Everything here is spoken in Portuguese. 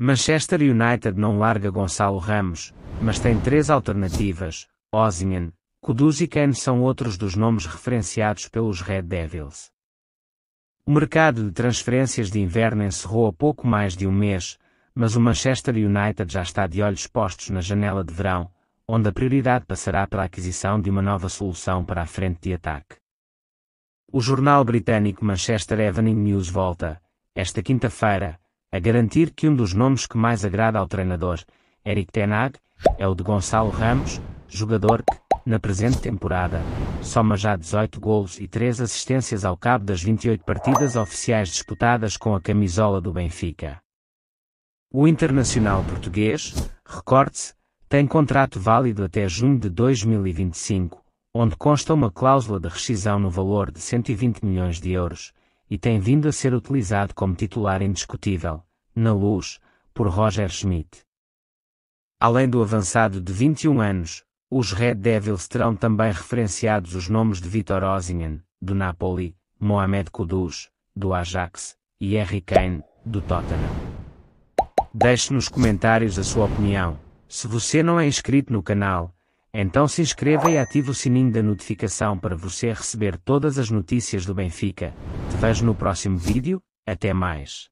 Manchester United não larga Gonçalo Ramos, mas tem três alternativas, Ozinhan, Kuduz e Kane são outros dos nomes referenciados pelos Red Devils. O mercado de transferências de inverno encerrou há pouco mais de um mês, mas o Manchester United já está de olhos postos na janela de verão, onde a prioridade passará pela aquisição de uma nova solução para a frente de ataque. O jornal britânico Manchester Evening News volta, esta quinta-feira, a garantir que um dos nomes que mais agrada ao treinador, Eric Tenag, é o de Gonçalo Ramos, jogador que, na presente temporada, soma já 18 golos e 3 assistências ao cabo das 28 partidas oficiais disputadas com a camisola do Benfica. O internacional português, recorde-se, tem contrato válido até junho de 2025, onde consta uma cláusula de rescisão no valor de 120 milhões de euros, e tem vindo a ser utilizado como titular indiscutível, na luz, por Roger Schmidt. Além do avançado de 21 anos, os Red Devils terão também referenciados os nomes de Vitor Osimhen, do Napoli, Mohamed Kudus, do Ajax, e Harry Kane, do Tottenham. Deixe nos comentários a sua opinião. Se você não é inscrito no canal, então se inscreva e ative o sininho da notificação para você receber todas as notícias do Benfica. Vejo no próximo vídeo, até mais.